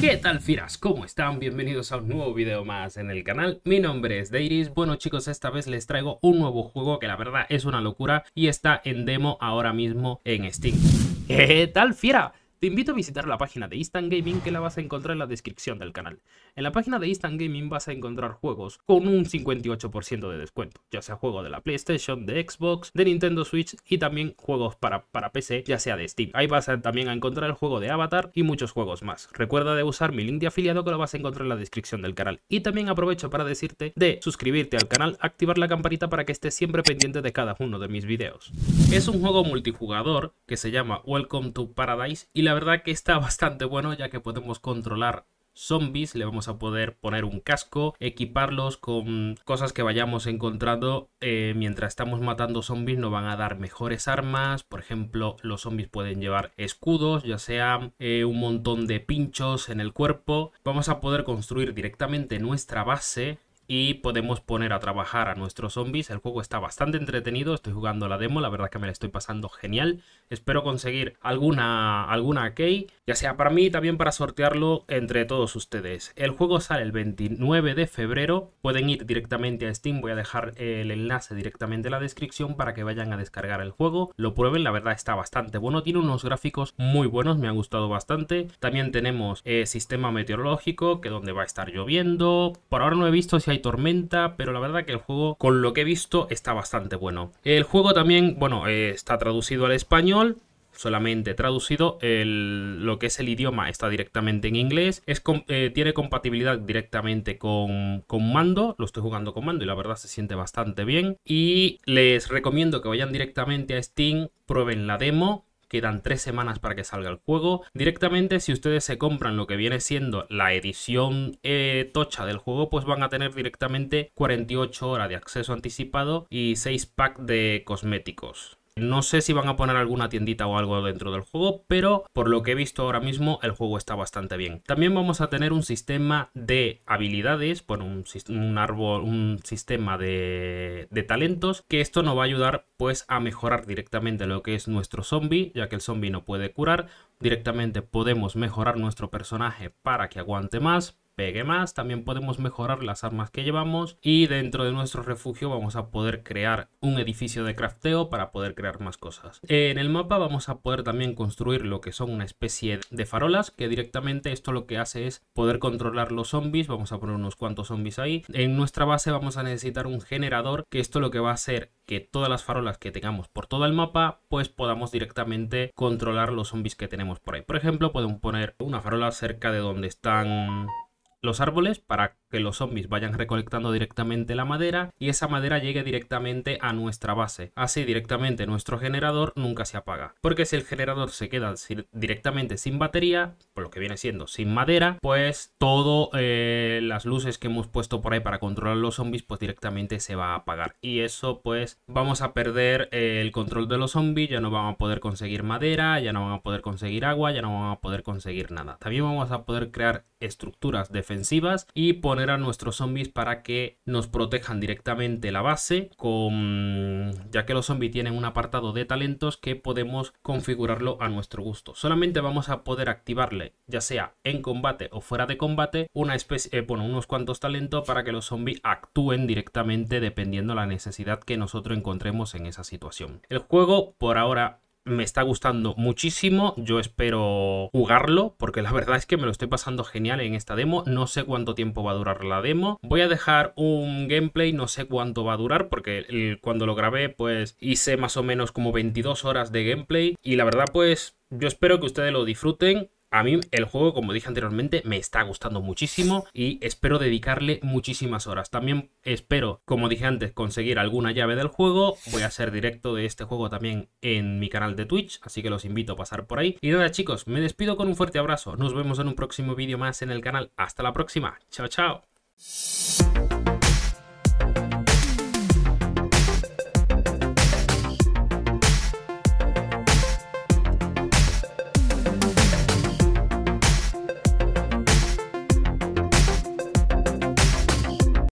¿Qué tal firas? ¿Cómo están? Bienvenidos a un nuevo video más en el canal. Mi nombre es Deiris. Bueno chicos, esta vez les traigo un nuevo juego que la verdad es una locura y está en demo ahora mismo en Steam. ¿Qué tal fiera? invito a visitar la página de Instant Gaming que la vas a encontrar en la descripción del canal. En la página de Instant Gaming vas a encontrar juegos con un 58% de descuento, ya sea juego de la PlayStation, de Xbox, de Nintendo Switch y también juegos para, para PC, ya sea de Steam. Ahí vas a, también a encontrar el juego de Avatar y muchos juegos más. Recuerda de usar mi link de afiliado que lo vas a encontrar en la descripción del canal. Y también aprovecho para decirte de suscribirte al canal, activar la campanita para que estés siempre pendiente de cada uno de mis videos. Es un juego multijugador que se llama Welcome to Paradise y la verdad que está bastante bueno ya que podemos controlar zombies, le vamos a poder poner un casco, equiparlos con cosas que vayamos encontrando eh, mientras estamos matando zombies nos van a dar mejores armas, por ejemplo los zombies pueden llevar escudos, ya sea eh, un montón de pinchos en el cuerpo, vamos a poder construir directamente nuestra base y podemos poner a trabajar a nuestros zombies. El juego está bastante entretenido, estoy jugando la demo, la verdad que me la estoy pasando genial. Espero conseguir alguna, alguna key, ya sea para mí, también para sortearlo entre todos ustedes. El juego sale el 29 de febrero, pueden ir directamente a Steam, voy a dejar el enlace directamente en la descripción para que vayan a descargar el juego, lo prueben, la verdad está bastante bueno, tiene unos gráficos muy buenos, me ha gustado bastante. También tenemos eh, sistema meteorológico, que donde va a estar lloviendo, por ahora no he visto si hay tormenta, pero la verdad que el juego, con lo que he visto, está bastante bueno. El juego también, bueno, eh, está traducido al español, solamente traducido, el, lo que es el idioma está directamente en inglés, es, eh, tiene compatibilidad directamente con, con, mando, lo estoy jugando con mando y la verdad se siente bastante bien y les recomiendo que vayan directamente a Steam, prueben la demo, quedan tres semanas para que salga el juego. Directamente, si ustedes se compran lo que viene siendo la edición eh, tocha del juego, pues van a tener directamente 48 horas de acceso anticipado y 6 packs de cosméticos. No sé si van a poner alguna tiendita o algo dentro del juego, pero por lo que he visto ahora mismo el juego está bastante bien. También vamos a tener un sistema de habilidades, bueno, un, árbol, un sistema de, de talentos, que esto nos va a ayudar pues a mejorar directamente lo que es nuestro zombie, ya que el zombie no puede curar, directamente podemos mejorar nuestro personaje para que aguante más, pegue más. También podemos mejorar las armas que llevamos y dentro de nuestro refugio vamos a poder crear un edificio de crafteo para poder crear más cosas. En el mapa vamos a poder también construir lo que son una especie de farolas que directamente esto lo que hace es poder controlar los zombies. Vamos a poner unos cuantos zombies ahí. En nuestra base vamos a necesitar un generador que esto lo que va a hacer que todas las farolas que tengamos por todo el mapa pues podamos directamente controlar los zombies que tenemos por ahí. Por ejemplo podemos poner una farola cerca de donde están los árboles para los zombies vayan recolectando directamente la madera y esa madera llegue directamente a nuestra base. Así directamente nuestro generador nunca se apaga. Porque si el generador se queda directamente sin batería, por lo que viene siendo sin madera, pues todo eh, las luces que hemos puesto por ahí para controlar los zombies pues directamente se va a apagar. Y eso pues vamos a perder eh, el control de los zombies, ya no vamos a poder conseguir madera, ya no vamos a poder conseguir agua, ya no vamos a poder conseguir nada. También vamos a poder crear estructuras defensivas y poner a nuestros zombies para que nos protejan directamente la base, con... ya que los zombies tienen un apartado de talentos que podemos configurarlo a nuestro gusto. Solamente vamos a poder activarle, ya sea en combate o fuera de combate, una especie, eh, bueno, unos cuantos talentos para que los zombies actúen directamente dependiendo la necesidad que nosotros encontremos en esa situación. El juego por ahora me está gustando muchísimo, yo espero jugarlo porque la verdad es que me lo estoy pasando genial en esta demo, no sé cuánto tiempo va a durar la demo, voy a dejar un gameplay, no sé cuánto va a durar porque cuando lo grabé pues hice más o menos como 22 horas de gameplay y la verdad pues yo espero que ustedes lo disfruten, a mí el juego, como dije anteriormente, me está gustando muchísimo y espero dedicarle muchísimas horas. También espero, como dije antes, conseguir alguna llave del juego. Voy a hacer directo de este juego también en mi canal de Twitch, así que los invito a pasar por ahí. Y nada chicos, me despido con un fuerte abrazo. Nos vemos en un próximo vídeo más en el canal. Hasta la próxima. Chao, chao.